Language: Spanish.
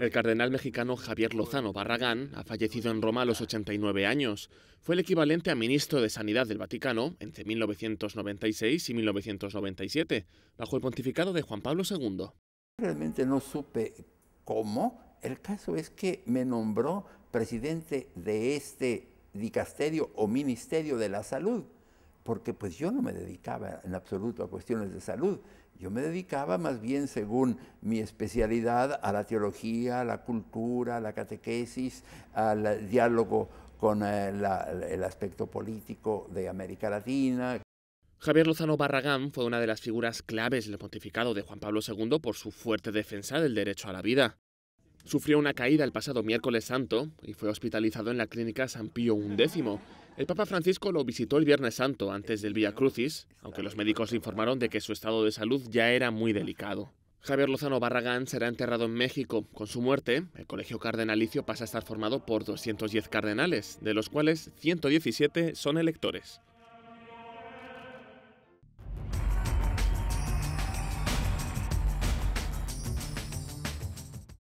El cardenal mexicano Javier Lozano Barragán ha fallecido en Roma a los 89 años. Fue el equivalente a ministro de Sanidad del Vaticano entre 1996 y 1997, bajo el pontificado de Juan Pablo II. Realmente no supe cómo. El caso es que me nombró presidente de este dicasterio o ministerio de la salud, porque pues yo no me dedicaba en absoluto a cuestiones de salud, yo me dedicaba más bien según mi especialidad a la teología, a la cultura, a la catequesis, al diálogo con eh, el, aspecto político de América Latina. Javier Lozano Barragán fue una de las figuras claves del pontificado de Juan Pablo II por su fuerte defensa del derecho a la vida. Sufrió una caída el pasado miércoles santo y fue hospitalizado en la clínica San Pío X. El Papa Francisco lo visitó el Viernes Santo antes del Via Crucis, aunque los médicos informaron de que su estado de salud ya era muy delicado. Javier Lozano Barragán será enterrado en México. Con su muerte, el Colegio Cardenalicio pasa a estar formado por 210 cardenales, de los cuales 117 son electores.